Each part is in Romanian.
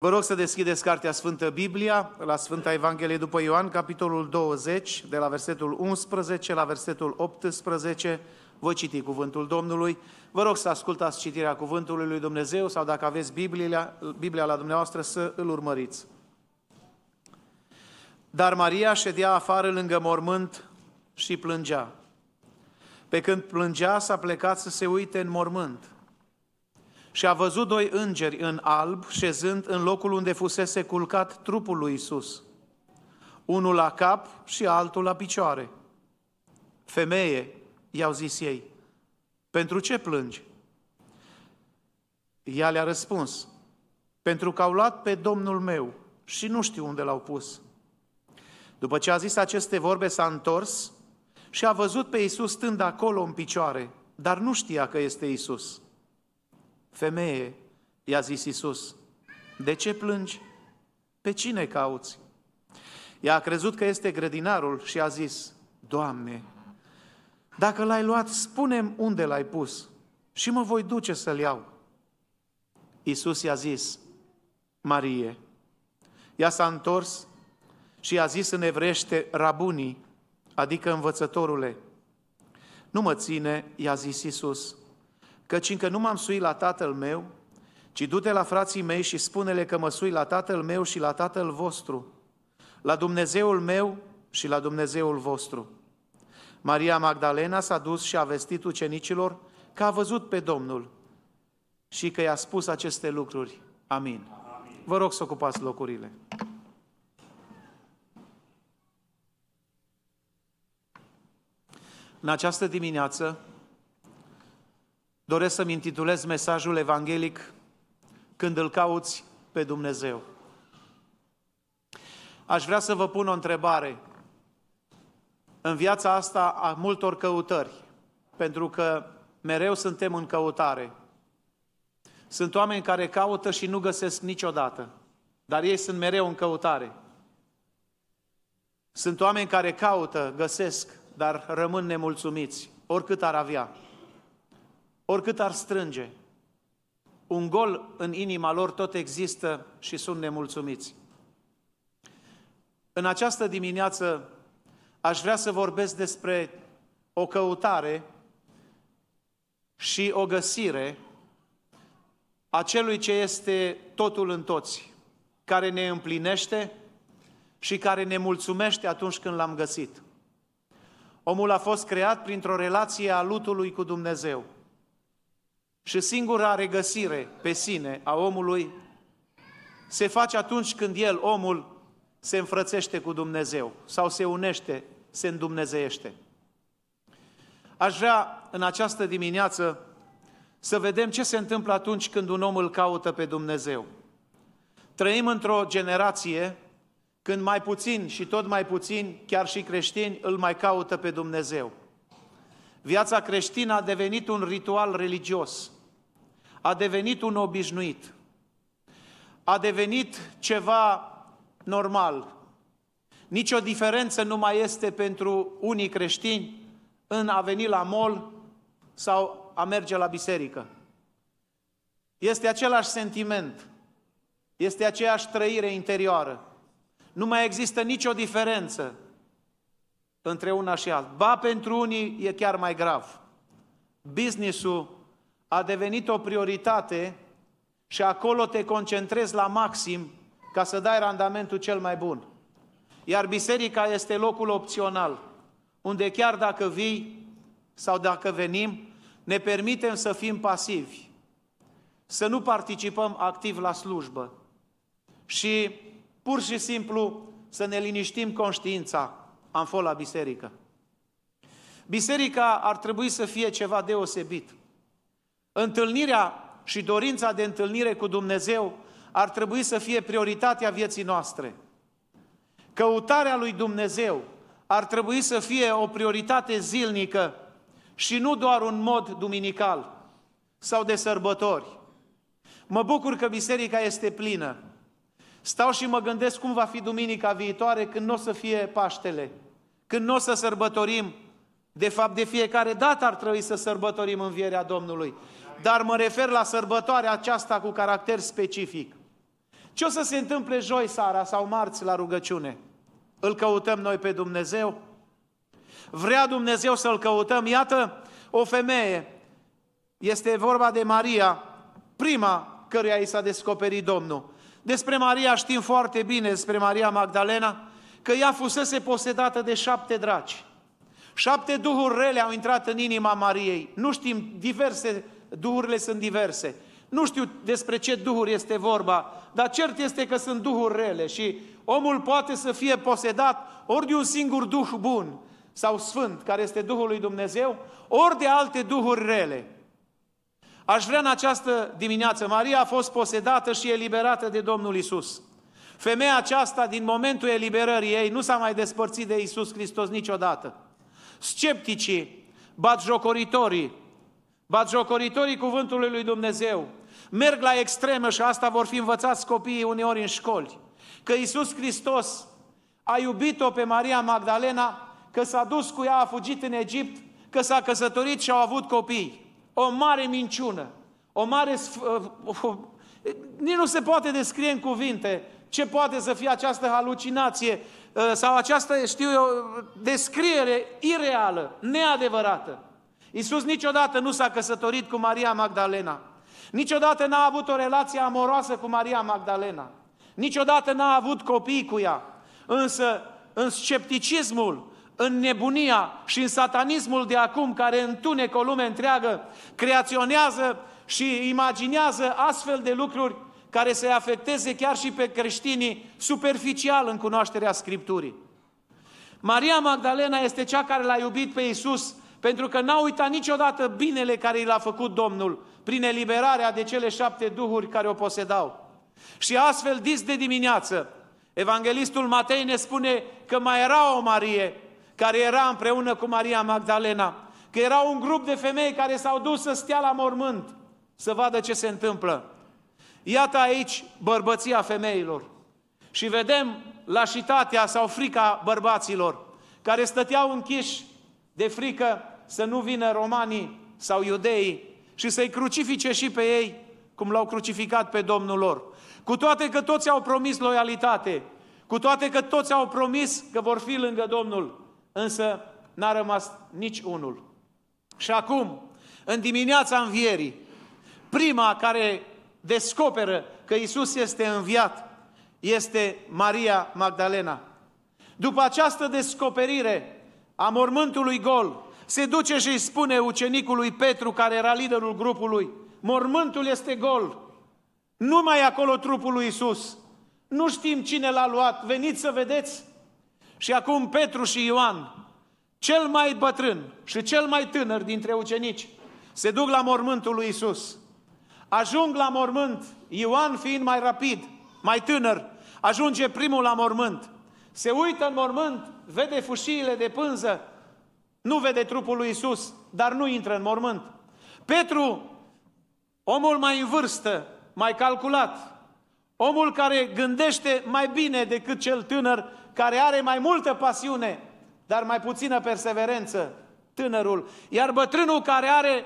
Vă rog să deschideți Cartea Sfântă Biblia la Sfânta Evanghelie după Ioan, capitolul 20, de la versetul 11 la versetul 18. Voi citi cuvântul Domnului. Vă rog să ascultați citirea cuvântului lui Dumnezeu sau dacă aveți Biblia, Biblia la dumneavoastră să îl urmăriți. Dar Maria ședea afară lângă mormânt și plângea. Pe când plângea, s-a plecat să se uite în mormânt – și a văzut doi îngeri în alb, șezând în locul unde fusese culcat trupul lui Isus, unul la cap și altul la picioare. Femeie, i-au zis ei, pentru ce plângi? Ea le-a răspuns, pentru că au luat pe Domnul meu și nu știu unde l-au pus. După ce a zis aceste vorbe, s-a întors și a văzut pe Isus stând acolo în picioare, dar nu știa că este Isus. Femeie, i-a zis Isus, de ce plângi? Pe cine cauți? Ea a crezut că este grădinarul și a zis, Doamne, dacă l-ai luat, spunem unde l-ai pus și mă voi duce să-l iau. Isus i-a zis, Marie. Ea s-a întors și a zis în evrește, rabunii, adică învățătorule. Nu mă ține, i-a zis Isus, căci încă nu m-am suit la tatăl meu, ci du-te la frații mei și spune-le că mă sui la tatăl meu și la tatăl vostru, la Dumnezeul meu și la Dumnezeul vostru. Maria Magdalena s-a dus și a vestit ucenicilor că a văzut pe Domnul și că i-a spus aceste lucruri. Amin. Amin. Vă rog să ocupați locurile. În această dimineață Doresc să-mi intitulez mesajul evanghelic Când îl cauți pe Dumnezeu. Aș vrea să vă pun o întrebare. În viața asta a multor căutări, pentru că mereu suntem în căutare. Sunt oameni care caută și nu găsesc niciodată, dar ei sunt mereu în căutare. Sunt oameni care caută, găsesc, dar rămân nemulțumiți, oricât ar avea oricât ar strânge, un gol în inima lor tot există și sunt nemulțumiți. În această dimineață aș vrea să vorbesc despre o căutare și o găsire a celui ce este totul în toți, care ne împlinește și care ne mulțumește atunci când l-am găsit. Omul a fost creat printr-o relație a lutului cu Dumnezeu – și singura regăsire pe sine a omului se face atunci când el, omul, se înfrățește cu Dumnezeu sau se unește, se îndumnezeiește. Aș vrea în această dimineață să vedem ce se întâmplă atunci când un om îl caută pe Dumnezeu. Trăim într-o generație când mai puțin și tot mai puțin, chiar și creștini, îl mai caută pe Dumnezeu. Viața creștină a devenit un ritual religios – a devenit un obișnuit, a devenit ceva normal. Nici o diferență nu mai este pentru unii creștini în a veni la mol sau a merge la biserică. Este același sentiment, este aceeași trăire interioară. Nu mai există nicio diferență între una și alta. Ba, pentru unii e chiar mai grav. Businessul a devenit o prioritate și acolo te concentrezi la maxim ca să dai randamentul cel mai bun. Iar biserica este locul opțional, unde chiar dacă vii sau dacă venim, ne permitem să fim pasivi, să nu participăm activ la slujbă și pur și simplu să ne liniștim conștiința. Am fost la biserică. Biserica ar trebui să fie ceva deosebit. Întâlnirea și dorința de întâlnire cu Dumnezeu ar trebui să fie prioritatea vieții noastre. Căutarea lui Dumnezeu ar trebui să fie o prioritate zilnică și nu doar un mod duminical sau de sărbători. Mă bucur că biserica este plină. Stau și mă gândesc cum va fi duminica viitoare când nu o să fie Paștele, când nu o să sărbătorim. De fapt, de fiecare dată ar trebui să sărbătorim învierea Domnului dar mă refer la sărbătoarea aceasta cu caracter specific. Ce o să se întâmple joi seara sau marți la rugăciune? Îl căutăm noi pe Dumnezeu? Vrea Dumnezeu să-L căutăm? Iată o femeie, este vorba de Maria, prima căruia i s-a descoperit Domnul. Despre Maria știm foarte bine, despre Maria Magdalena, că ea fusese posedată de șapte draci. Șapte duhuri rele au intrat în inima Mariei. Nu știm diverse Duhurile sunt diverse. Nu știu despre ce duhuri este vorba, dar cert este că sunt duhuri rele și omul poate să fie posedat ori de un singur duh bun sau sfânt, care este Duhul lui Dumnezeu, ori de alte duhuri rele. Aș vrea în această dimineață, Maria a fost posedată și eliberată de Domnul Isus. Femeia aceasta, din momentul eliberării ei, nu s-a mai despărțit de Isus Hristos niciodată. Scepticii, batjocoritorii, Batjocoritorii cuvântului lui Dumnezeu merg la extremă și asta vor fi învățați copiii uneori în școli. Că Iisus Hristos a iubit-o pe Maria Magdalena, că s-a dus cu ea, a fugit în Egipt, că s-a căsătorit și au avut copii. O mare minciună, o mare... Uh, uh, uh, nici nu se poate descrie în cuvinte ce poate să fie această halucinație sau această, știu eu, descriere ireală, neadevărată. Iisus niciodată nu s-a căsătorit cu Maria Magdalena. Niciodată n-a avut o relație amoroasă cu Maria Magdalena. Niciodată n-a avut copii cu ea. Însă, în scepticismul, în nebunia și în satanismul de acum, care întunecă o lume întreagă, creaționează și imaginează astfel de lucruri care să-i afecteze chiar și pe creștinii superficial în cunoașterea Scripturii. Maria Magdalena este cea care l-a iubit pe Iisus pentru că n-a uitat niciodată binele care i l-a făcut Domnul prin eliberarea de cele șapte duhuri care o posedau. Și astfel, dis de dimineață, Evanghelistul Matei ne spune că mai era o Marie care era împreună cu Maria Magdalena, că era un grup de femei care s-au dus să stea la mormânt să vadă ce se întâmplă. Iată aici bărbăția femeilor. Și vedem lașitatea sau frica bărbaților care stăteau închiși de frică să nu vină romanii sau iudeii și să-i crucifice și pe ei, cum l-au crucificat pe Domnul lor. Cu toate că toți au promis loialitate, cu toate că toți au promis că vor fi lângă Domnul, însă n-a rămas nici unul. Și acum, în dimineața învierii, prima care descoperă că Isus este înviat este Maria Magdalena. După această descoperire, a mormântului gol, se duce și îi spune ucenicului Petru, care era liderul grupului, mormântul este gol, Nu mai acolo trupul lui Isus. Nu știm cine l-a luat, veniți să vedeți. Și acum Petru și Ioan, cel mai bătrân și cel mai tânăr dintre ucenici, se duc la mormântul lui Isus. Ajung la mormânt, Ioan fiind mai rapid, mai tânăr, ajunge primul la mormânt se uită în mormânt, vede fușiile de pânză, nu vede trupul lui Isus, dar nu intră în mormânt. Petru, omul mai în vârstă, mai calculat, omul care gândește mai bine decât cel tânăr, care are mai multă pasiune, dar mai puțină perseverență, tânărul. Iar bătrânul care are,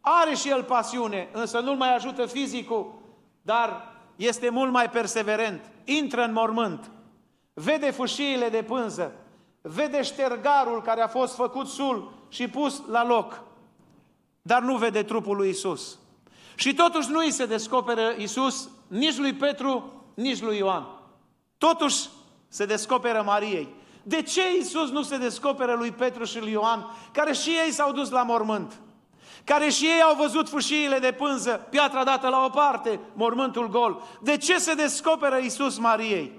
are și el pasiune, însă nu-l mai ajută fizicul, dar este mult mai perseverent. Intră în mormânt vede fâșiile de pânză, vede ștergarul care a fost făcut sul și pus la loc, dar nu vede trupul lui Isus. Și totuși nu îi se descoperă Isus nici lui Petru, nici lui Ioan. Totuși se descoperă Mariei. De ce Isus nu se descoperă lui Petru și lui Ioan, care și ei s-au dus la mormânt? Care și ei au văzut fâșiile de pânză, piatra dată la o parte, mormântul gol. De ce se descoperă Isus Mariei?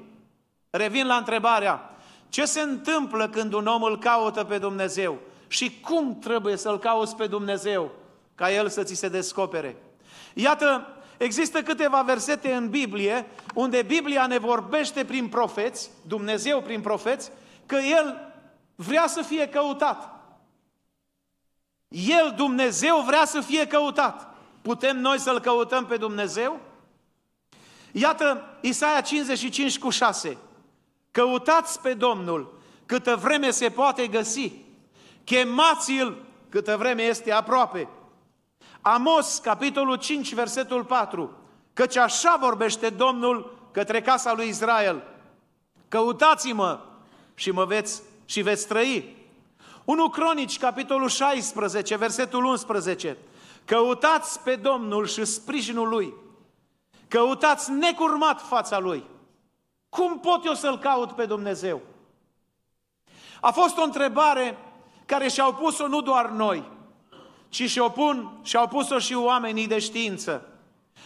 Revin la întrebarea, ce se întâmplă când un om îl caută pe Dumnezeu? Și cum trebuie să-L cauți pe Dumnezeu ca El să ți se descopere? Iată, există câteva versete în Biblie unde Biblia ne vorbește prin profeți, Dumnezeu prin profeți, că El vrea să fie căutat. El, Dumnezeu, vrea să fie căutat. Putem noi să-L căutăm pe Dumnezeu? Iată Isaia 55 cu 6. Căutați pe Domnul câtă vreme se poate găsi. Chemați-l câtă vreme este aproape. Amos, capitolul 5, versetul 4. Căci așa vorbește Domnul către casa lui Israel. Căutați-mă și mă veți și veți trăi. 1 Cronici, capitolul 16, versetul 11. Căutați pe Domnul și sprijinul Lui. Căutați necurmat fața Lui. Cum pot eu să-L caut pe Dumnezeu? A fost o întrebare care și-au pus-o nu doar noi, ci și-o pun, și-au pus-o și oamenii de știință.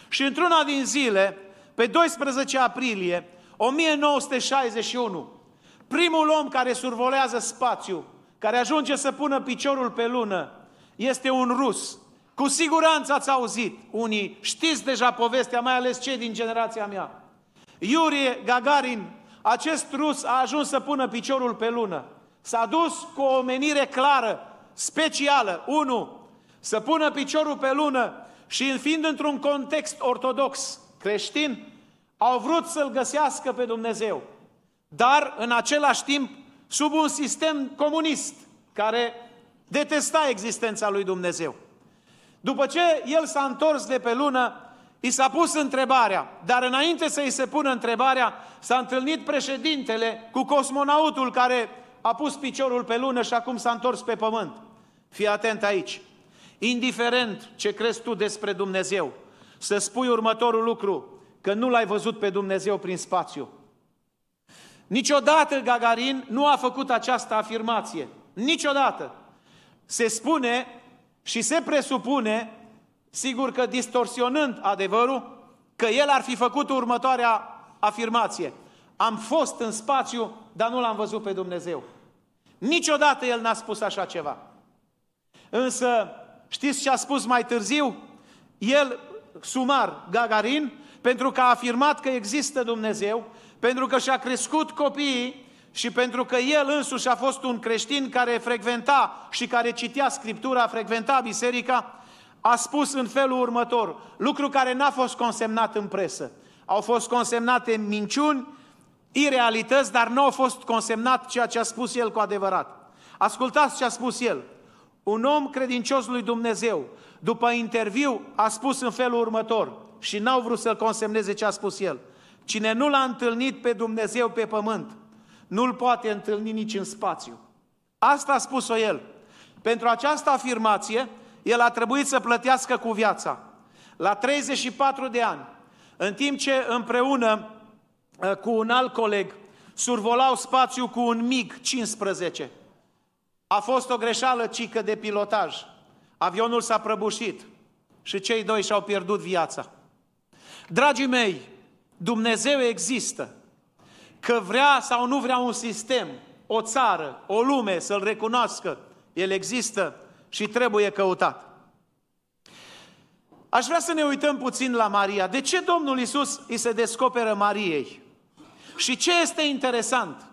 Și într-una din zile, pe 12 aprilie 1961, primul om care survolează spațiu, care ajunge să pună piciorul pe lună, este un rus. Cu siguranță ați auzit, unii știți deja povestea, mai ales cei din generația mea. Iurie Gagarin, acest rus a ajuns să pună piciorul pe lună. S-a dus cu o menire clară, specială. 1. Să pună piciorul pe lună și fiind într-un context ortodox creștin, au vrut să-L găsească pe Dumnezeu. Dar, în același timp, sub un sistem comunist care detesta existența lui Dumnezeu. După ce el s-a întors de pe lună, I s-a pus întrebarea, dar înainte să i se pună întrebarea, s-a întâlnit președintele cu cosmonautul care a pus piciorul pe lună și acum s-a întors pe pământ. Fii atent aici. Indiferent ce crezi tu despre Dumnezeu, să spui următorul lucru, că nu l-ai văzut pe Dumnezeu prin spațiu. Niciodată Gagarin nu a făcut această afirmație. Niciodată. Se spune și se presupune Sigur că distorsionând adevărul, că el ar fi făcut următoarea afirmație. Am fost în spațiu, dar nu l-am văzut pe Dumnezeu. Niciodată el n-a spus așa ceva. Însă, știți ce a spus mai târziu? El, sumar, Gagarin, pentru că a afirmat că există Dumnezeu, pentru că și-a crescut copiii și pentru că el însuși a fost un creștin care frecventa și care citea Scriptura, frecventa biserica, a spus în felul următor, lucru care n-a fost consemnat în presă. Au fost consemnate minciuni, irealități, dar nu au fost consemnat ceea ce a spus el cu adevărat. Ascultați ce a spus el. Un om credincios lui Dumnezeu, după interviu, a spus în felul următor și n-au vrut să-l consemneze ce a spus el. Cine nu l-a întâlnit pe Dumnezeu pe pământ, nu-l poate întâlni nici în spațiu. Asta a spus-o el. Pentru această afirmație, el a trebuit să plătească cu viața. La 34 de ani, în timp ce împreună ă, cu un alt coleg survolau spațiu cu un MiG 15, a fost o greșeală cică de pilotaj. Avionul s-a prăbușit și cei doi și-au pierdut viața. Dragii mei, Dumnezeu există. Că vrea sau nu vrea un sistem, o țară, o lume să-L recunoască, El există și trebuie căutat. Aș vrea să ne uităm puțin la Maria. De ce Domnul Isus îi se descoperă Mariei? Și ce este interesant?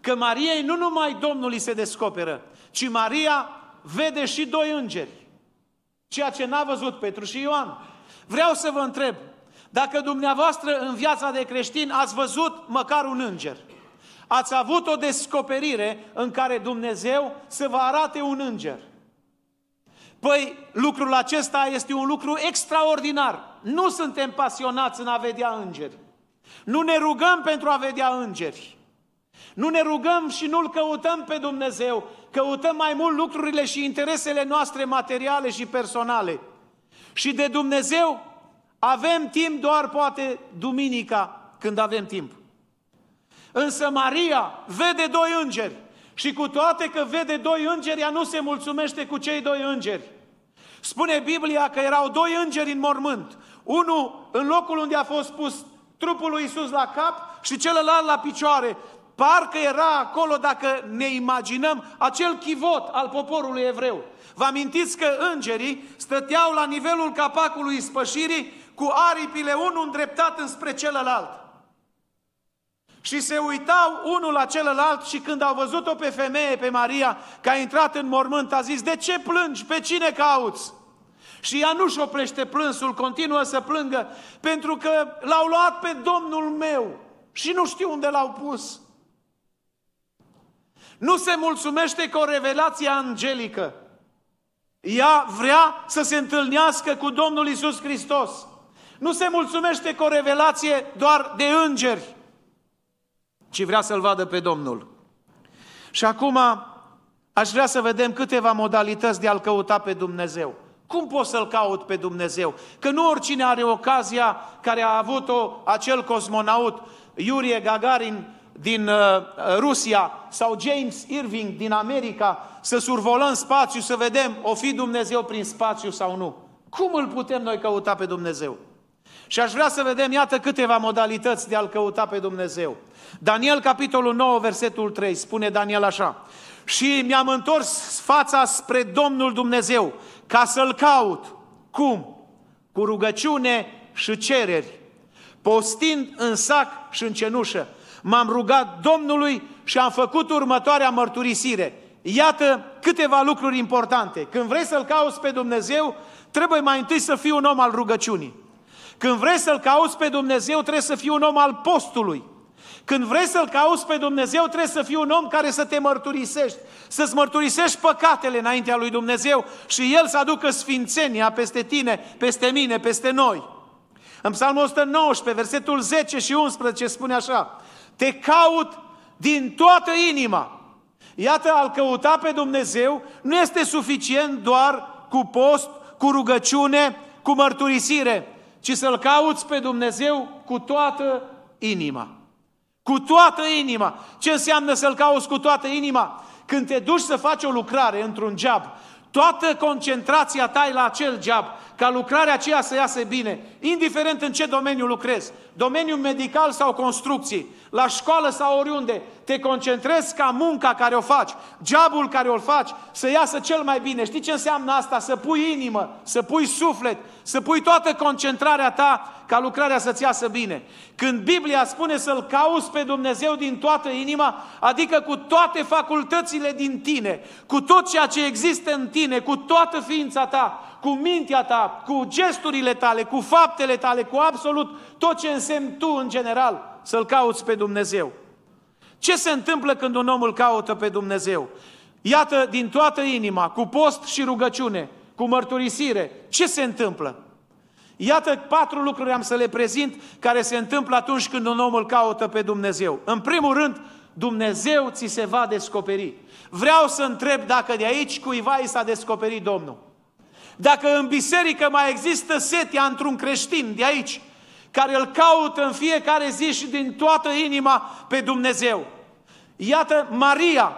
Că Mariei nu numai Domnul îi se descoperă, ci Maria vede și doi îngeri. Ceea ce n-a văzut Petru și Ioan. Vreau să vă întreb, dacă dumneavoastră în viața de creștin ați văzut măcar un înger, ați avut o descoperire în care Dumnezeu să vă arate un înger, Păi lucrul acesta este un lucru extraordinar. Nu suntem pasionați în a vedea îngeri. Nu ne rugăm pentru a vedea îngeri. Nu ne rugăm și nu-L căutăm pe Dumnezeu. Căutăm mai mult lucrurile și interesele noastre materiale și personale. Și de Dumnezeu avem timp doar poate duminica când avem timp. Însă Maria vede doi îngeri. Și cu toate că vede doi îngeri, ea nu se mulțumește cu cei doi îngeri. Spune Biblia că erau doi îngeri în mormânt. Unul în locul unde a fost pus trupul lui Isus la cap și celălalt la picioare. Parcă era acolo, dacă ne imaginăm, acel chivot al poporului evreu. Vă amintiți că îngerii stăteau la nivelul capacului ispășirii cu aripile unul îndreptat înspre celălalt. Și se uitau unul la celălalt și când au văzut-o pe femeie, pe Maria, că a intrat în mormânt, a zis, de ce plângi, pe cine cauți? Și ea nu-și oprește plânsul, continuă să plângă, pentru că l-au luat pe Domnul meu și nu știu unde l-au pus. Nu se mulțumește cu o revelație angelică. Ea vrea să se întâlnească cu Domnul Isus Hristos. Nu se mulțumește cu o revelație doar de îngeri ci vrea să-L vadă pe Domnul. Și acum aș vrea să vedem câteva modalități de a-L căuta pe Dumnezeu. Cum pot să-L caut pe Dumnezeu? Că nu oricine are ocazia care a avut-o acel cosmonaut, Iurie Gagarin, din uh, Rusia sau James Irving din America să survolăm spațiu, să vedem o fi Dumnezeu prin spațiu sau nu. Cum îl putem noi căuta pe Dumnezeu? Și aș vrea să vedem, iată, câteva modalități de a-L căuta pe Dumnezeu. Daniel, capitolul 9, versetul 3, spune Daniel așa. Și mi-am întors fața spre Domnul Dumnezeu, ca să-L caut. Cum? Cu rugăciune și cereri, postind în sac și în cenușă. M-am rugat Domnului și am făcut următoarea mărturisire. Iată câteva lucruri importante. Când vrei să-L cauți pe Dumnezeu, trebuie mai întâi să fii un om al rugăciunii. Când vrei să-L cauți pe Dumnezeu, trebuie să fii un om al postului. Când vrei să-L cauți pe Dumnezeu, trebuie să fii un om care să te mărturisești, să-ți mărturisești păcatele înaintea lui Dumnezeu și El să aducă sfințenia peste tine, peste mine, peste noi. În Psalmul 119, versetul 10 și 11 spune așa, Te caut din toată inima. Iată, al căuta pe Dumnezeu nu este suficient doar cu post, cu rugăciune, cu mărturisire, ci să-L cauți pe Dumnezeu cu toată inima. Cu toată inima. Ce înseamnă să-L cauți cu toată inima? Când te duci să faci o lucrare într-un geab, toată concentrația ta e la acel geab ca lucrarea aceea să iasă bine, indiferent în ce domeniu lucrezi, domeniu medical sau construcții, la școală sau oriunde, te concentrezi ca munca care o faci, geabul care o faci, să iasă cel mai bine. Știi ce înseamnă asta? Să pui inimă, să pui suflet, să pui toată concentrarea ta ca lucrarea să-ți iasă bine. Când Biblia spune să-L cauți pe Dumnezeu din toată inima, adică cu toate facultățile din tine, cu tot ceea ce există în tine, cu toată ființa ta, cu mintea ta, cu gesturile tale, cu faptele tale, cu absolut tot ce însemni tu în general să-L cauți pe Dumnezeu. Ce se întâmplă când un om îl caută pe Dumnezeu? Iată, din toată inima, cu post și rugăciune, cu mărturisire, ce se întâmplă? Iată patru lucruri am să le prezint care se întâmplă atunci când un om îl caută pe Dumnezeu. În primul rând, Dumnezeu ți se va descoperi. Vreau să întreb dacă de aici cuiva i s-a descoperit Domnul. Dacă în biserică mai există setia într-un creștin de aici, care îl caută în fiecare zi și din toată inima pe Dumnezeu. Iată, Maria,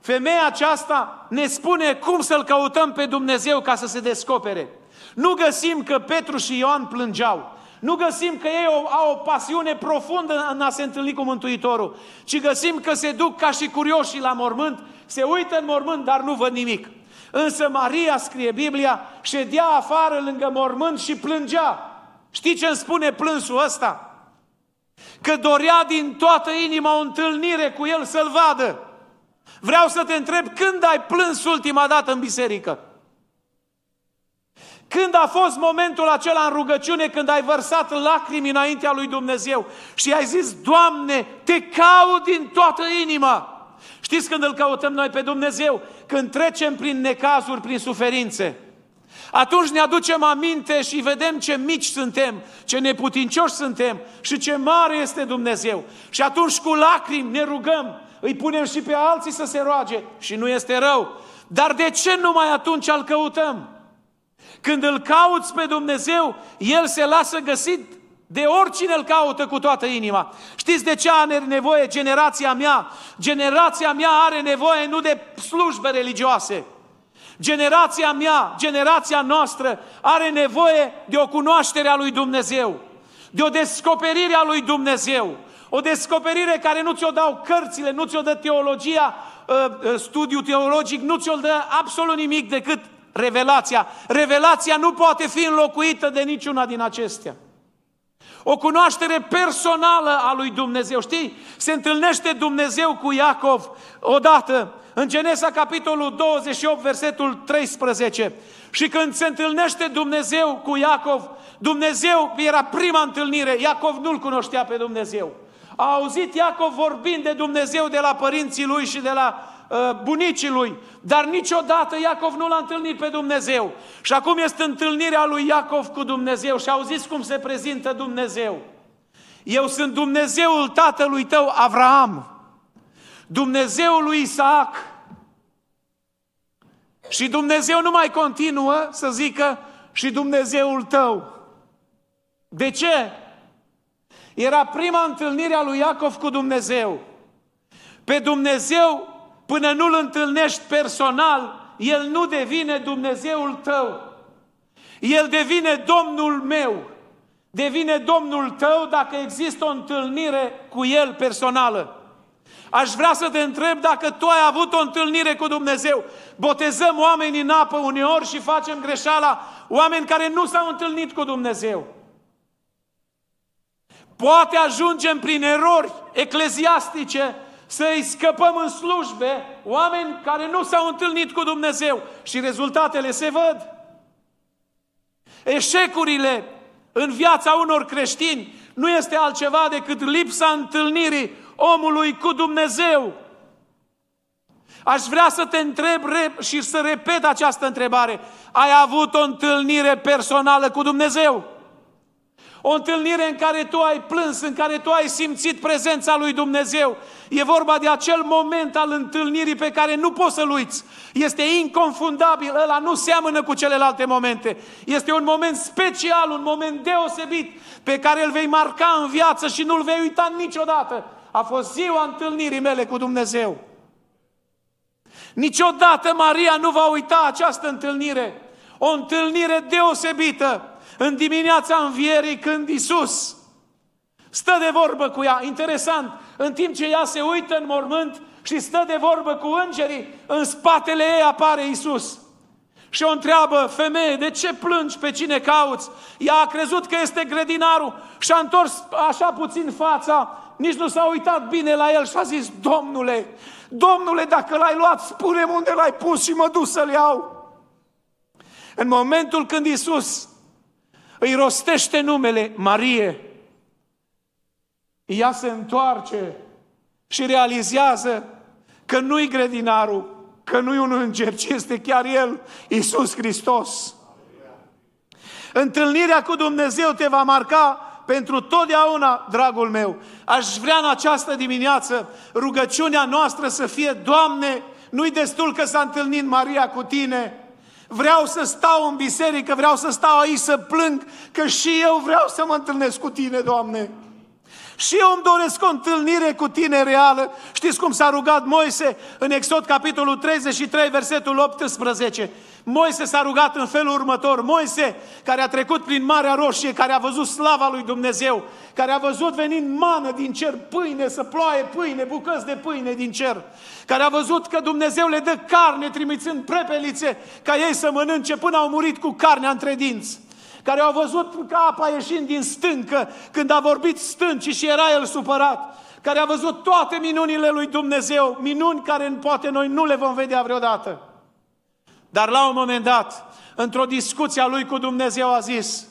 femeia aceasta, ne spune cum să-L căutăm pe Dumnezeu ca să se descopere. Nu găsim că Petru și Ioan plângeau. Nu găsim că ei au o pasiune profundă în a se întâlni cu Mântuitorul, ci găsim că se duc ca și curioși la mormânt, se uită în mormânt, dar nu văd nimic. Însă Maria, scrie Biblia, ședea afară lângă mormânt și plângea. Știi ce îmi spune plânsul ăsta? Că dorea din toată inima o întâlnire cu el să-l vadă. Vreau să te întreb când ai plâns ultima dată în biserică? Când a fost momentul acela în rugăciune când ai vărsat lacrimi înaintea lui Dumnezeu și ai zis, Doamne, te caut din toată inima. Știți când îl căutăm noi pe Dumnezeu? Când trecem prin necazuri, prin suferințe. Atunci ne aducem aminte și vedem ce mici suntem, ce neputincioși suntem și ce mare este Dumnezeu. Și atunci cu lacrimi ne rugăm, îi punem și pe alții să se roage și nu este rău. Dar de ce numai atunci îl căutăm? Când îl cauți pe Dumnezeu, El se lasă găsit de oricine îl caută cu toată inima. Știți de ce are nevoie generația mea? Generația mea are nevoie nu de slujbe religioase. Generația mea, generația noastră are nevoie de o cunoaștere a lui Dumnezeu, de o descoperire a lui Dumnezeu, o descoperire care nu ți-o dau cărțile, nu ți-o dă teologia, ă, ă, studiu teologic, nu ți-o dă absolut nimic decât revelația. Revelația nu poate fi înlocuită de niciuna din acestea. O cunoaștere personală a lui Dumnezeu. Știi? Se întâlnește Dumnezeu cu Iacov odată în Genesa, capitolul 28, versetul 13. Și când se întâlnește Dumnezeu cu Iacov, Dumnezeu era prima întâlnire, Iacov nu-L cunoștea pe Dumnezeu. A auzit Iacov vorbind de Dumnezeu de la părinții lui și de la Ă, bunicii lui, dar niciodată Iacov nu l-a întâlnit pe Dumnezeu. Și acum este întâlnirea lui Iacov cu Dumnezeu și auziți cum se prezintă Dumnezeu. Eu sunt Dumnezeul tatălui tău Avraam, Dumnezeul lui Isaac. Și Dumnezeu nu mai continuă să zică și Dumnezeul tău. De ce? Era prima întâlnire a lui Iacov cu Dumnezeu. Pe Dumnezeu Până nu-L întâlnești personal, El nu devine Dumnezeul tău. El devine Domnul meu. Devine Domnul tău dacă există o întâlnire cu El personală. Aș vrea să te întreb dacă tu ai avut o întâlnire cu Dumnezeu. Botezăm oameni în apă uneori și facem greșeala oameni care nu s-au întâlnit cu Dumnezeu. Poate ajungem prin erori ecleziastice să-i scăpăm în slujbe oameni care nu s-au întâlnit cu Dumnezeu și rezultatele se văd. Eșecurile în viața unor creștini nu este altceva decât lipsa întâlnirii omului cu Dumnezeu. Aș vrea să te întreb și să repet această întrebare. Ai avut o întâlnire personală cu Dumnezeu? O întâlnire în care tu ai plâns, în care tu ai simțit prezența lui Dumnezeu. E vorba de acel moment al întâlnirii pe care nu poți să-l uiți. Este inconfundabil, ăla nu seamănă cu celelalte momente. Este un moment special, un moment deosebit pe care îl vei marca în viață și nu-l vei uita niciodată. A fost ziua întâlnirii mele cu Dumnezeu. Niciodată Maria nu va uita această întâlnire. O întâlnire deosebită în dimineața învierii când Isus stă de vorbă cu ea. Interesant, în timp ce ea se uită în mormânt și stă de vorbă cu îngerii, în spatele ei apare Isus. Și o întreabă, femeie, de ce plângi pe cine cauți? Ea a crezut că este grădinarul și a întors așa puțin fața, nici nu s-a uitat bine la el și a zis, Domnule, Domnule, dacă l-ai luat, spune unde l-ai pus și mă duc să-l iau. În momentul când Isus îi rostește numele Marie. Ea se întoarce și realizează că nu-i grădinarul, că nu-i un înger, ci este chiar El, Iisus Hristos. Întâlnirea cu Dumnezeu te va marca pentru totdeauna, dragul meu. Aș vrea în această dimineață rugăciunea noastră să fie, Doamne, nu-i destul că s-a întâlnit Maria cu Tine, vreau să stau în biserică, vreau să stau aici să plâng, că și eu vreau să mă întâlnesc cu Tine, Doamne. Și eu îmi doresc o întâlnire cu tine reală. Știți cum s-a rugat Moise în Exod, capitolul 33, versetul 18. Moise s-a rugat în felul următor. Moise, care a trecut prin Marea Roșie, care a văzut slava lui Dumnezeu, care a văzut venind mană din cer, pâine, să ploaie pâine, bucăți de pâine din cer, care a văzut că Dumnezeu le dă carne trimițând prepelițe ca ei să mănânce până au murit cu carnea între dinți care au văzut că apa ieșind din stâncă, când a vorbit stânci și era el supărat, care a văzut toate minunile lui Dumnezeu, minuni care poate noi nu le vom vedea vreodată. Dar la un moment dat, într-o discuție a lui cu Dumnezeu a zis,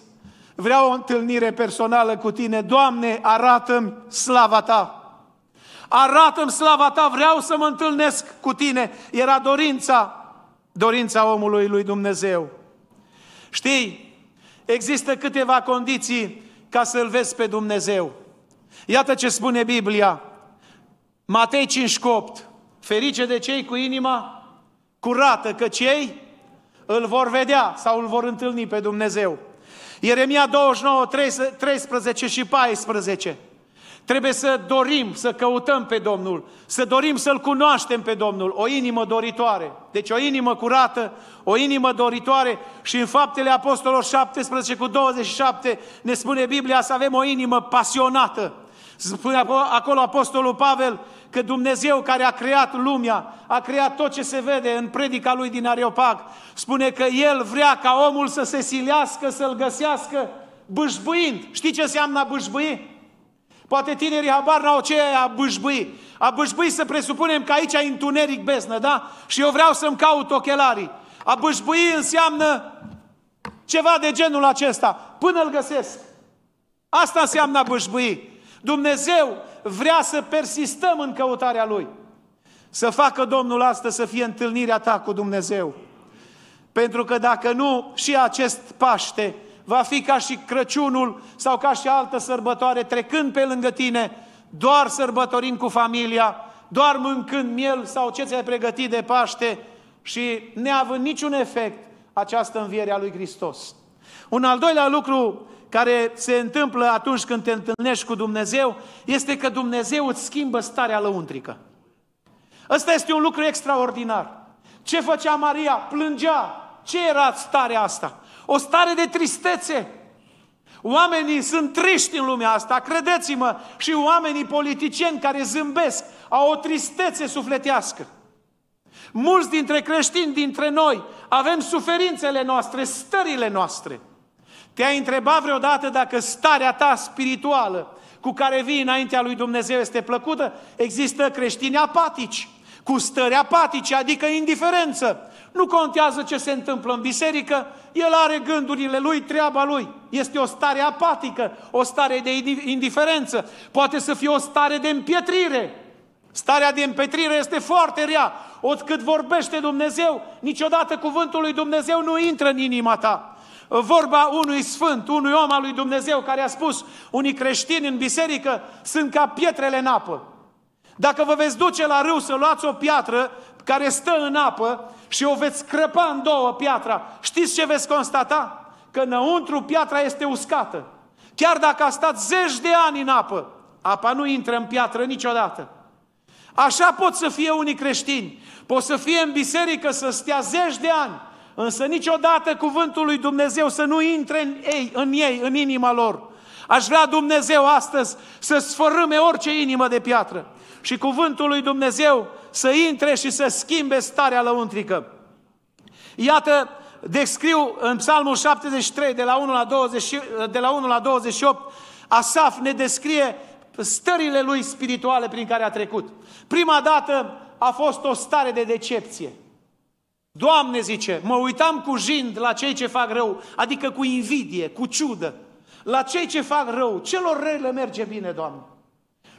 vreau o întâlnire personală cu tine, Doamne, arată-mi slava ta. Arată-mi slava ta, vreau să mă întâlnesc cu tine. Era dorința, dorința omului lui Dumnezeu. Știi, există câteva condiții ca să-L vezi pe Dumnezeu. Iată ce spune Biblia. Matei 5,8 Ferice de cei cu inima curată, că cei îl vor vedea sau îl vor întâlni pe Dumnezeu. Ieremia 29, 13 și 14 Trebuie să dorim să căutăm pe Domnul, să dorim să-L cunoaștem pe Domnul, o inimă doritoare. Deci o inimă curată, o inimă doritoare și în faptele Apostolilor 17 cu 27 ne spune Biblia să avem o inimă pasionată. Spune acolo Apostolul Pavel că Dumnezeu care a creat lumea, a creat tot ce se vede în predica lui din Areopag, spune că El vrea ca omul să se silească, să-L găsească bâșbuind. Știi ce înseamnă a bâșbui? Poate tinerii habar n-au ce a bâșbâi. A bâșbâi să presupunem că aici e întuneric beznă, da? Și eu vreau să-mi caut ochelarii. A bâșbâi înseamnă ceva de genul acesta, până îl găsesc. Asta înseamnă a bâșbâi. Dumnezeu vrea să persistăm în căutarea Lui. Să facă Domnul asta să fie întâlnirea ta cu Dumnezeu. Pentru că dacă nu, și acest Paște va fi ca și Crăciunul sau ca și altă sărbătoare, trecând pe lângă tine, doar sărbătorind cu familia, doar mâncând miel sau ce ți-ai pregătit de Paște și neavând niciun efect această înviere a lui Hristos. Un al doilea lucru care se întâmplă atunci când te întâlnești cu Dumnezeu este că Dumnezeu îți schimbă starea lăuntrică. Ăsta este un lucru extraordinar. Ce făcea Maria? Plângea. Ce era starea asta? o stare de tristețe. Oamenii sunt triști în lumea asta, credeți-mă, și oamenii politicieni care zâmbesc au o tristețe sufletească. Mulți dintre creștini dintre noi avem suferințele noastre, stările noastre. Te-ai întrebat vreodată dacă starea ta spirituală cu care vii înaintea lui Dumnezeu este plăcută? Există creștini apatici, cu stări apatice, adică indiferență. Nu contează ce se întâmplă în biserică, el are gândurile lui, treaba lui. Este o stare apatică, o stare de indiferență, poate să fie o stare de împietrire. Starea de împetrire este foarte rea. cât vorbește Dumnezeu, niciodată cuvântul lui Dumnezeu nu intră în inima ta. Vorba unui sfânt, unui om al lui Dumnezeu care a spus, unii creștini în biserică sunt ca pietrele în apă. Dacă vă veți duce la râu să luați o piatră care stă în apă și o veți crăpa în două piatra, știți ce veți constata? Că înăuntru piatra este uscată. Chiar dacă a stat zeci de ani în apă, apa nu intră în piatră niciodată. Așa pot să fie unii creștini. Pot să fie în biserică să stea zeci de ani, însă niciodată cuvântul lui Dumnezeu să nu intre în ei, în, ei, în inima lor. Aș vrea Dumnezeu astăzi să sfărâme orice inimă de piatră. Și cuvântul lui Dumnezeu să intre și să schimbe starea lăuntrică. Iată, descriu în Psalmul 73, de la 1 la, 20, de la, 1 la 28, Asaf ne descrie stările lui spirituale prin care a trecut. Prima dată a fost o stare de decepție. Doamne, zice, mă uitam cu jind la cei ce fac rău, adică cu invidie, cu ciudă, la cei ce fac rău, celor răi le merge bine, Doamne.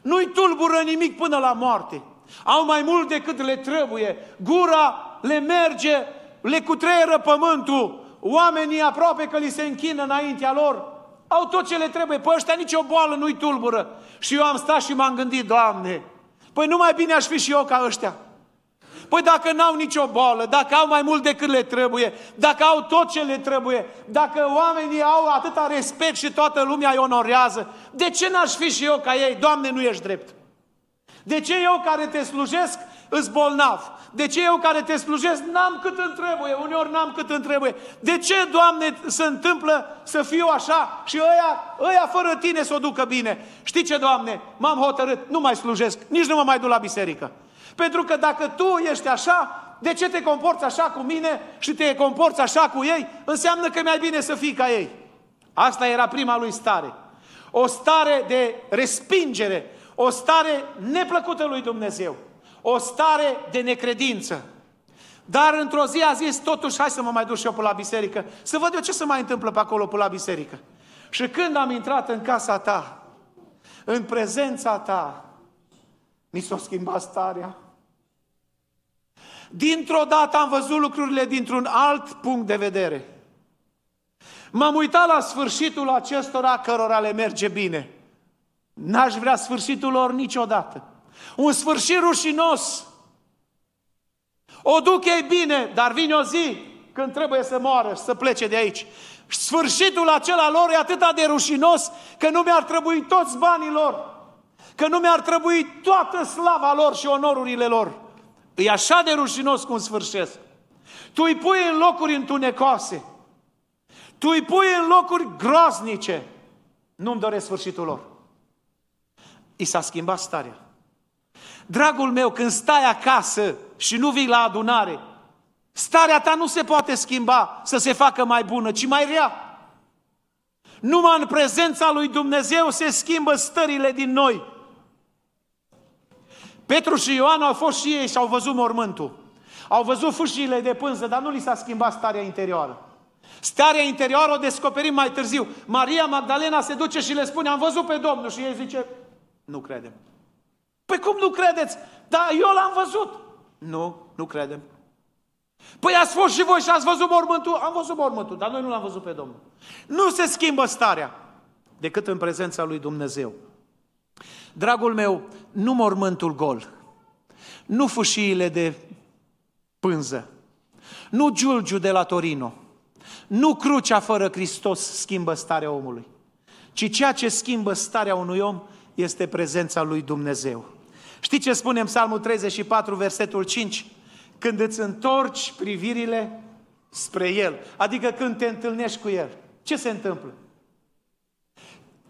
Nu-i tulbură nimic până la moarte. Au mai mult decât le trebuie. Gura le merge, le cutreieră pământul. Oamenii aproape că li se închină înaintea lor. Au tot ce le trebuie. păi ăștia o boală nu-i tulbură. Și eu am stat și m-am gândit, Doamne, păi nu mai bine aș fi și eu ca ăștia. Păi dacă n-au nicio boală, dacă au mai mult decât le trebuie, dacă au tot ce le trebuie, dacă oamenii au atâta respect și toată lumea îi onorează, de ce n-aș fi și eu ca ei? Doamne, nu ești drept. De ce eu care te slujesc îți bolnav? De ce eu care te slujesc n-am cât îmi trebuie? Uneori n-am cât îmi trebuie. De ce, Doamne, se întâmplă să fiu așa și ăia, ăia fără Tine să o ducă bine? Știi ce, Doamne, m-am hotărât, nu mai slujesc, nici nu mă mai duc la biserică. Pentru că dacă Tu ești așa, de ce te comporți așa cu mine și te comporți așa cu ei? Înseamnă că mi-ai bine să fii ca ei. Asta era prima lui stare. O stare de respingere, o stare neplăcută lui Dumnezeu, o stare de necredință. Dar într-o zi a zis, totuși, hai să mă mai duc și eu pe la biserică, să văd eu ce se mai întâmplă pe acolo pe la biserică. Și când am intrat în casa ta, în prezența ta, mi s-a schimbat starea. Dintr-o dată am văzut lucrurile dintr-un alt punct de vedere. M-am uitat la sfârșitul acestora cărora le merge bine. N-aș vrea sfârșitul lor niciodată. Un sfârșit rușinos. O duc ei bine, dar vine o zi când trebuie să moară și să plece de aici. Sfârșitul acela lor e atât de rușinos că nu mi-ar trebui toți banii lor, că nu mi-ar trebui toată slava lor și onorurile lor. E așa de rușinos cum sfârșesc. Tu îi pui în locuri întunecoase. Tu îi pui în locuri groaznice. Nu-mi doresc sfârșitul lor i s-a schimbat starea. Dragul meu, când stai acasă și nu vii la adunare, starea ta nu se poate schimba să se facă mai bună, ci mai rea. Numai în prezența lui Dumnezeu se schimbă stările din noi. Petru și Ioan au fost și ei și au văzut mormântul. Au văzut fâșiile de pânză, dar nu li s-a schimbat starea interioară. Starea interioară o descoperim mai târziu. Maria Magdalena se duce și le spune, am văzut pe Domnul și ei zice, nu credem. Păi cum nu credeți? Da, eu l-am văzut. Nu, nu credem. Păi ați fost și voi și ați văzut mormântul? Am văzut mormântul, dar noi nu l-am văzut pe Domnul. Nu se schimbă starea decât în prezența lui Dumnezeu. Dragul meu, nu mormântul gol, nu fâșiile de pânză, nu giulgiu de la Torino, nu crucea fără Hristos schimbă starea omului, ci ceea ce schimbă starea unui om este prezența lui Dumnezeu. Știi ce spune în Psalmul 34, versetul 5? Când îți întorci privirile spre El, adică când te întâlnești cu El, ce se întâmplă?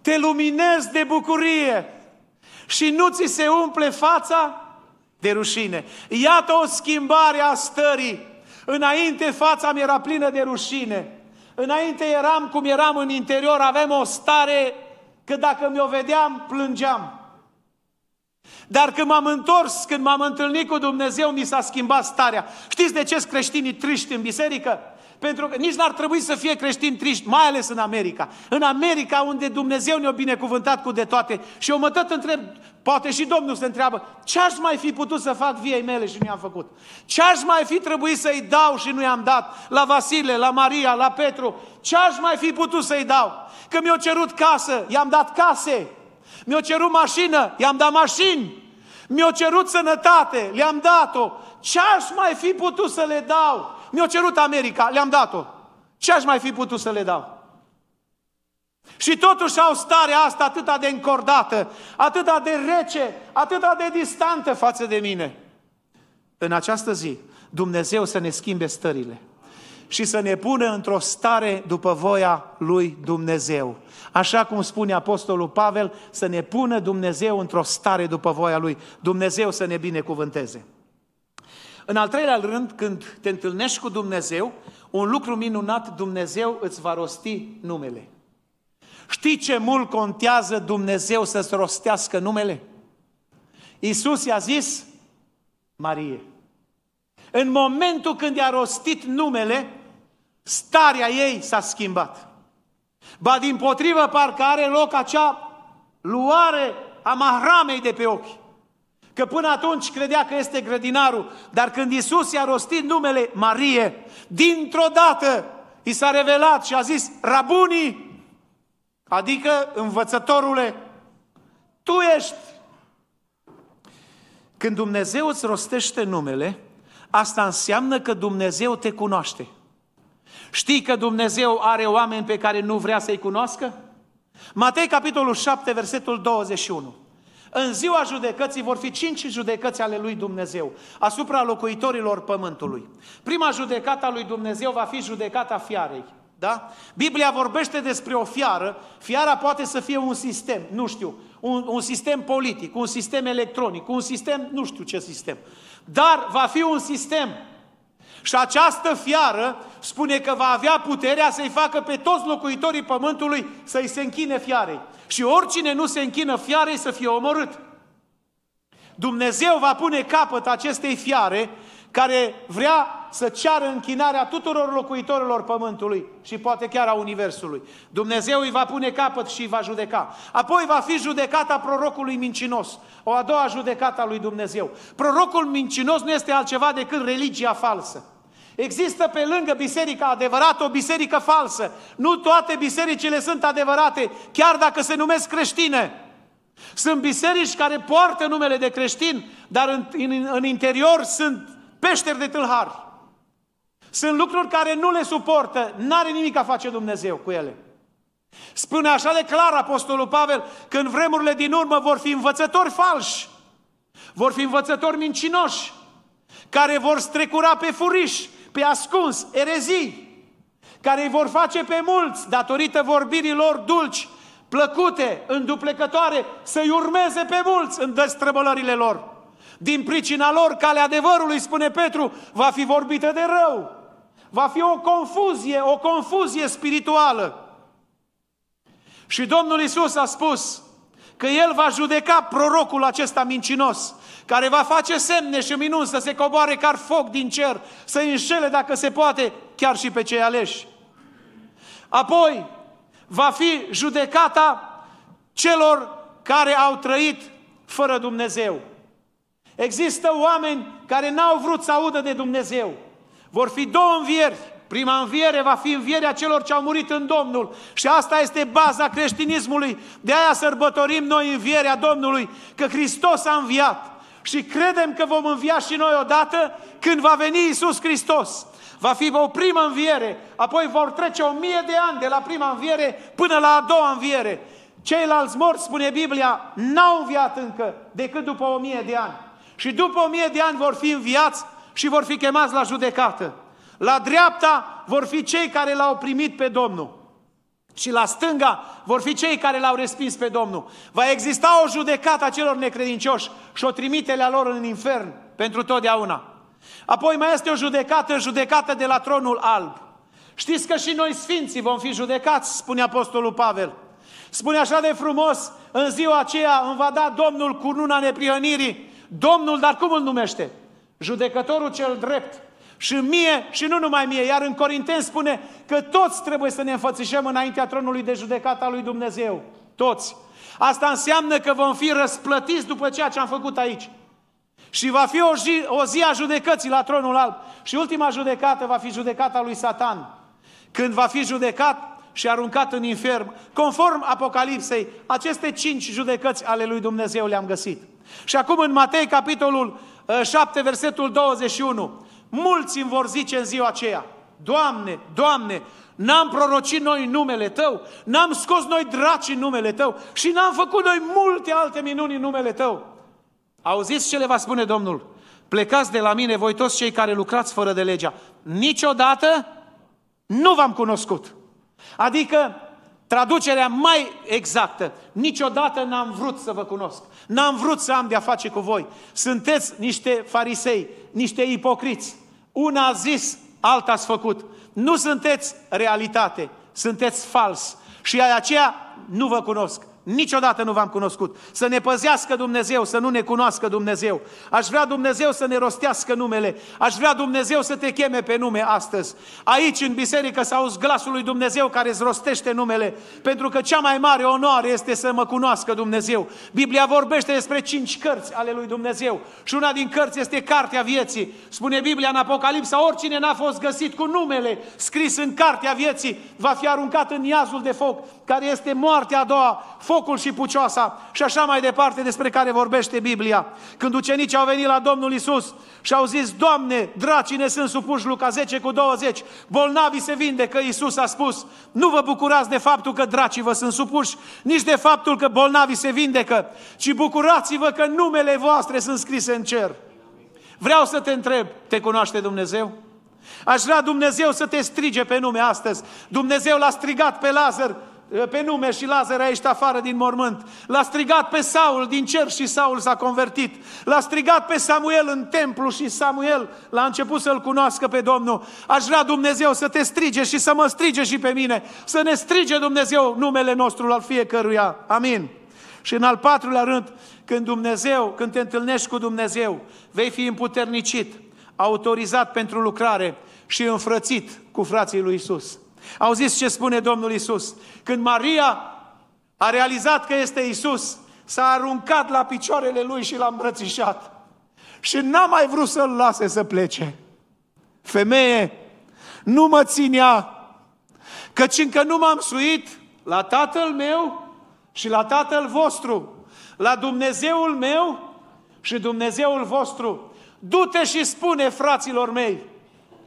Te luminezi de bucurie și nu ți se umple fața de rușine. Iată o schimbare a stării. Înainte fața mi era plină de rușine. Înainte eram cum eram în interior, avem o stare Că dacă mi-o vedeam, plângeam. Dar când m-am întors, când m-am întâlnit cu Dumnezeu, mi s-a schimbat starea. Știți de ce sunt creștinii triști în biserică? Pentru că nici n-ar trebui să fie creștini triști, mai ales în America. În America, unde Dumnezeu ne-a binecuvântat cu de toate. Și eu mă tot întreb, poate și Domnul se întreabă, ce aș mai fi putut să fac viei mele și nu i-am făcut? Ce aș mai fi trebuit să-i dau și nu i-am dat? La Vasile, la Maria, la Petru, ce aș mai fi putut să-i dau? Că mi-au cerut casă, i-am dat case. Mi-au cerut mașină, i-am dat mașini. Mi-au cerut sănătate, le-am dat-o. Ce aș mai fi putut să le dau? Mi-a cerut America, le-am dat-o. Ce aș mai fi putut să le dau? Și totuși au starea asta atât de încordată, atât de rece, atât de distantă față de mine. În această zi, Dumnezeu să ne schimbe stările și să ne pună într-o stare după voia lui Dumnezeu. Așa cum spune Apostolul Pavel, să ne pună Dumnezeu într-o stare după voia lui. Dumnezeu să ne binecuvânteze. În al treilea rând, când te întâlnești cu Dumnezeu, un lucru minunat, Dumnezeu îți va rosti numele. Știi ce mult contează Dumnezeu să-ți rostească numele? Iisus i-a zis, Marie. În momentul când i-a rostit numele, starea ei s-a schimbat. Ba din potrivă, parcă are loc acea luare a mahramei de pe ochi. Că până atunci credea că este grădinarul, dar când Isus i-a rostit numele Marie, dintr-o dată i s-a revelat și a zis, Rabunii, adică învățătorule, tu ești. Când Dumnezeu îți rostește numele, asta înseamnă că Dumnezeu te cunoaște. Știi că Dumnezeu are oameni pe care nu vrea să-i cunoască? Matei, capitolul 7, versetul 21. În ziua judecății vor fi cinci judecăți ale lui Dumnezeu asupra locuitorilor pământului. Prima judecată a lui Dumnezeu va fi judecata fiarei. Da? Biblia vorbește despre o fiară. Fiara poate să fie un sistem, nu știu, un, un sistem politic, un sistem electronic, un sistem, nu știu ce sistem. Dar va fi un sistem și această fiară spune că va avea puterea să-i facă pe toți locuitorii pământului să-i se închine fiarei. Și oricine nu se închină fiarei să fie omorât. Dumnezeu va pune capăt acestei fiare care vrea să ceară închinarea tuturor locuitorilor Pământului și poate chiar a Universului. Dumnezeu îi va pune capăt și îi va judeca. Apoi va fi judecata prorocului mincinos, o a doua judecată a lui Dumnezeu. Prorocul mincinos nu este altceva decât religia falsă. Există pe lângă biserica adevărată o biserică falsă. Nu toate bisericile sunt adevărate, chiar dacă se numesc creștine. Sunt biserici care poartă numele de creștin, dar în, în, în interior sunt peșteri de tâlhar. Sunt lucruri care nu le suportă, n-are nimic a face Dumnezeu cu ele. Spune așa de clar Apostolul Pavel, că în vremurile din urmă vor fi învățători falși, vor fi învățători mincinoși, care vor strecura pe furiș, pe ascuns, erezii, care îi vor face pe mulți, datorită vorbirii lor dulci, plăcute, înduplecătoare, să-i urmeze pe mulți în destrăbălările lor. Din pricina lor, calea adevărului, spune Petru, va fi vorbită de rău. Va fi o confuzie, o confuzie spirituală. Și Domnul Isus a spus că El va judeca prorocul acesta mincinos, care va face semne și minuni să se coboare car foc din cer, să înșele dacă se poate, chiar și pe cei aleși. Apoi va fi judecata celor care au trăit fără Dumnezeu. Există oameni care n-au vrut să audă de Dumnezeu. Vor fi două învieri. Prima înviere va fi învierea celor ce au murit în Domnul. Și asta este baza creștinismului. De aia sărbătorim noi învierea Domnului, că Hristos a înviat. Și credem că vom învia și noi odată când va veni Isus Hristos. Va fi o primă înviere, apoi vor trece o mie de ani de la prima înviere până la a doua înviere. Ceilalți morți, spune Biblia, n-au înviat încă decât după o mie de ani. Și după o mie de ani vor fi înviați și vor fi chemați la judecată. La dreapta vor fi cei care l-au primit pe Domnul. Și la stânga vor fi cei care l-au respins pe Domnul. Va exista o judecată a celor necredincioși și o trimitele a lor în infern pentru totdeauna. Apoi mai este o judecată, judecată de la tronul alb. Știți că și noi sfinții vom fi judecați, spune Apostolul Pavel. Spune așa de frumos, în ziua aceea îmi va da Domnul cununa neprihănirii Domnul, dar cum îl numește? Judecătorul cel drept. Și mie, și nu numai mie, iar în Corinteni spune că toți trebuie să ne înfățișăm înaintea tronului de judecată a lui Dumnezeu. Toți. Asta înseamnă că vom fi răsplătiți după ceea ce am făcut aici. Și va fi o zi, o zi a judecății la tronul alb. Și ultima judecată va fi judecata lui Satan. Când va fi judecat și aruncat în infern, conform Apocalipsei, aceste cinci judecăți ale lui Dumnezeu le-am găsit. Și acum în Matei, capitolul 7, ă, versetul 21, mulți îmi vor zice în ziua aceea, Doamne, Doamne, n-am prorocit noi numele Tău, n-am scos noi draci în numele Tău și n-am făcut noi multe alte minuni în numele Tău. Auziți ce le va spune Domnul? Plecați de la mine, voi toți cei care lucrați fără de legea. Niciodată nu v-am cunoscut. Adică, traducerea mai exactă, niciodată n-am vrut să vă cunosc. N-am vrut să am de-a face cu voi. Sunteți niște farisei, niște ipocriți. Una a zis, alta ați făcut. Nu sunteți realitate, sunteți fals. Și aia aceea nu vă cunosc. Niciodată nu v-am cunoscut. Să ne păzească Dumnezeu, să nu ne cunoască Dumnezeu. Aș vrea Dumnezeu să ne rostească numele. Aș vrea Dumnezeu să te cheme pe nume astăzi. Aici, în biserică, să auzi glasul lui Dumnezeu care îți rostește numele. Pentru că cea mai mare onoare este să mă cunoască Dumnezeu. Biblia vorbește despre cinci cărți ale lui Dumnezeu. Și una din cărți este Cartea Vieții. Spune Biblia în Apocalipsa, oricine n-a fost găsit cu numele scris în Cartea Vieții, va fi aruncat în iazul de foc, care este moartea a doua, focul și pucioasa și așa mai departe despre care vorbește Biblia. Când ucenicii au venit la Domnul Isus și au zis, Doamne, dracii ne sunt supuși, Luca 10 cu 20, bolnavii se vindecă, Isus a spus, nu vă bucurați de faptul că dracii vă sunt supuși, nici de faptul că bolnavii se vindecă, ci bucurați-vă că numele voastre sunt scrise în cer. Vreau să te întreb, te cunoaște Dumnezeu? Aș vrea Dumnezeu să te strige pe nume astăzi. Dumnezeu l-a strigat pe Lazar pe nume și Lazar a ieșit afară din mormânt. L-a strigat pe Saul din cer și Saul s-a convertit. L-a strigat pe Samuel în templu și Samuel l-a început să-l cunoască pe Domnul. Aș vrea Dumnezeu să te strige și să mă strige și pe mine. Să ne strige Dumnezeu numele nostru al fiecăruia. Amin. Și în al patrulea rând, când Dumnezeu, când te întâlnești cu Dumnezeu, vei fi împuternicit, autorizat pentru lucrare și înfrățit cu frații lui Isus. Auziți ce spune Domnul Isus? Când Maria a realizat că este Isus, s-a aruncat la picioarele lui și l-a îmbrățișat. Și n-a mai vrut să-l lase să plece. Femeie, nu mă ținea, căci încă nu m-am suit la Tatăl meu și la Tatăl vostru, la Dumnezeul meu și Dumnezeul vostru. Du-te și spune fraților mei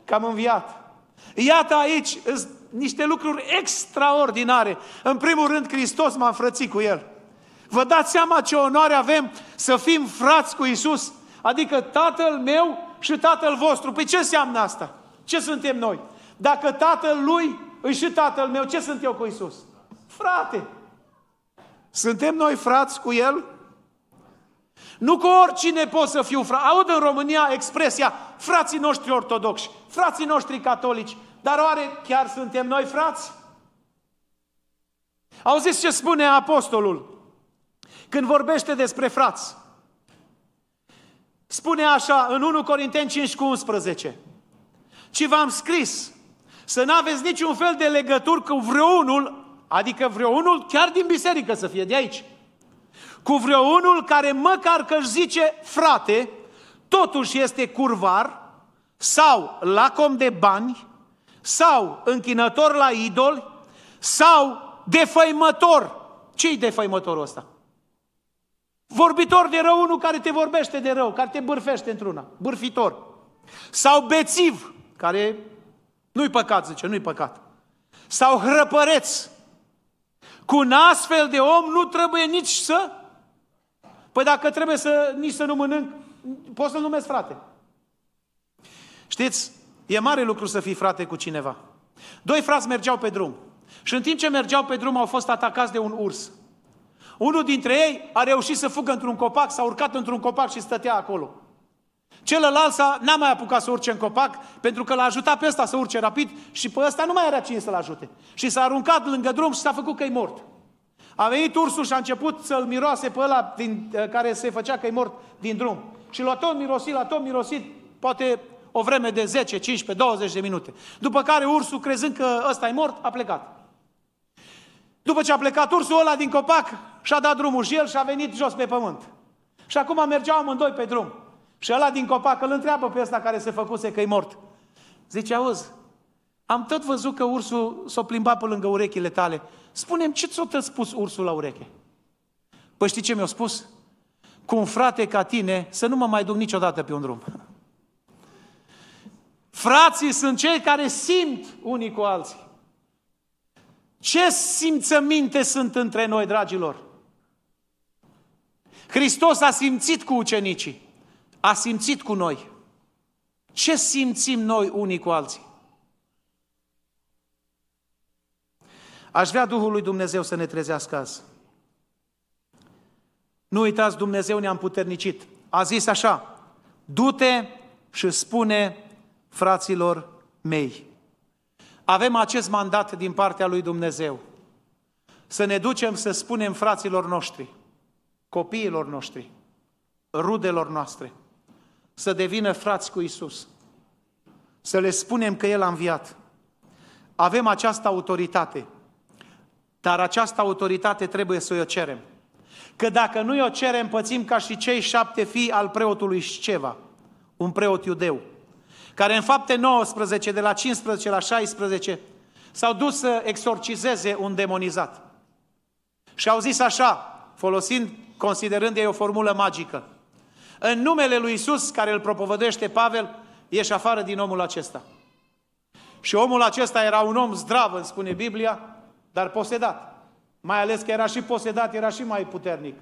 că am înviat. Iată aici îți niște lucruri extraordinare. În primul rând, Hristos m-a înfrățit cu El. Vă dați seama ce onoare avem să fim frați cu Isus, adică Tatăl meu și Tatăl vostru. Păi ce înseamnă asta? Ce suntem noi? Dacă Tatăl lui e și Tatăl meu, ce sunt eu cu Isus? Frate! Suntem noi frați cu El? Nu cu oricine pot să fiu frate. Aud în România expresia frații noștri ortodoxi, frații noștri catolici, dar oare chiar suntem noi frați? Auziți ce spune apostolul când vorbește despre frați. Spune așa în 1 Corinteni 5 cu 11. Ci v-am scris să nu aveți niciun fel de legături cu vreunul, adică vreunul chiar din biserică să fie de aici, cu vreunul care măcar că își zice frate, totuși este curvar sau lacom de bani, sau închinător la idol, sau defăimător. Ce-i defăimătorul ăsta? Vorbitor de rău, unul care te vorbește de rău, care te bârfește într-una, bârfitor. Sau bețiv, care nu-i păcat, zice, nu-i păcat. Sau hrăpăreț. Cu un astfel de om nu trebuie nici să... Păi dacă trebuie să, nici să nu mănânc, poți să-l numesc frate. Știți, E mare lucru să fii frate cu cineva. Doi frați mergeau pe drum. Și în timp ce mergeau pe drum au fost atacați de un urs. Unul dintre ei a reușit să fugă într-un copac, s-a urcat într-un copac și stătea acolo. Celălalt s-a, n-a mai apucat să urce în copac, pentru că l-a ajutat pe ăsta să urce rapid și pe ăsta nu mai era cine să-l ajute. Și s-a aruncat lângă drum și s-a făcut că-i mort. A venit ursul și a început să-l miroase pe ăla din, care se făcea că-i mort din drum. Și l-a tot mirosit, l-a tot mirosit, poate o vreme de 10, 15, 20 de minute. După care ursul, crezând că ăsta e mort, a plecat. După ce a plecat ursul ăla din copac, și-a dat drumul și el și a venit jos pe pământ. Și acum mergeau amândoi pe drum. Și ăla din copac îl întreabă pe ăsta care se făcuse că e mort. Zice, auzi, am tot văzut că ursul s-o plimba pe lângă urechile tale. Spune-mi, ce ți-o tot spus ursul la ureche? Păi știi ce mi-a spus? Cu un frate ca tine să nu mă mai duc niciodată pe un drum. Frații sunt cei care simt unii cu alții. Ce simțăminte sunt între noi, dragilor? Hristos a simțit cu ucenicii, a simțit cu noi. Ce simțim noi unii cu alții? Aș vrea Duhul lui Dumnezeu să ne trezească azi. Nu uitați, Dumnezeu ne-a împuternicit. A zis așa, du-te și spune fraților mei. Avem acest mandat din partea lui Dumnezeu. Să ne ducem să spunem fraților noștri, copiilor noștri, rudelor noastre, să devină frați cu Isus. Să le spunem că El a înviat. Avem această autoritate, dar această autoritate trebuie să o cerem. Că dacă nu o cerem, pățim ca și cei șapte fii al preotului Șceva, un preot iudeu, care în fapte 19, de la 15 la 16, s-au dus să exorcizeze un demonizat. Și au zis așa, folosind, considerând ei o formulă magică. În numele lui Isus, care îl propovădește Pavel, ieși afară din omul acesta. Și omul acesta era un om zdrav, îmi spune Biblia, dar posedat. Mai ales că era și posedat, era și mai puternic.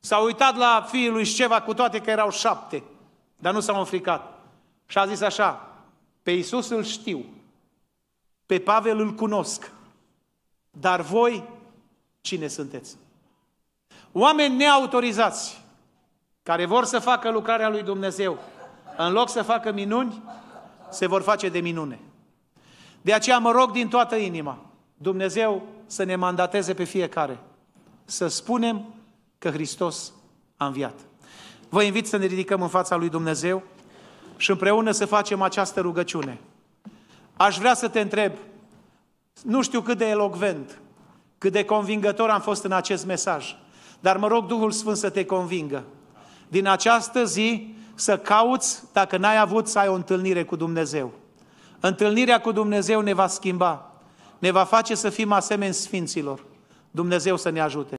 S-a uitat la fiul lui Șeva cu toate că erau șapte, dar nu s-au înfricat. Și a zis așa, pe Iisus îl știu, pe Pavel îl cunosc, dar voi cine sunteți? Oameni neautorizați, care vor să facă lucrarea lui Dumnezeu, în loc să facă minuni, se vor face de minune. De aceea mă rog din toată inima, Dumnezeu să ne mandateze pe fiecare, să spunem că Hristos a înviat. Vă invit să ne ridicăm în fața lui Dumnezeu și împreună să facem această rugăciune. Aș vrea să te întreb, nu știu cât de elogvent, cât de convingător am fost în acest mesaj, dar mă rog Duhul Sfânt să te convingă. Din această zi să cauți, dacă n-ai avut, să ai o întâlnire cu Dumnezeu. Întâlnirea cu Dumnezeu ne va schimba, ne va face să fim asemeni sfinților. Dumnezeu să ne ajute.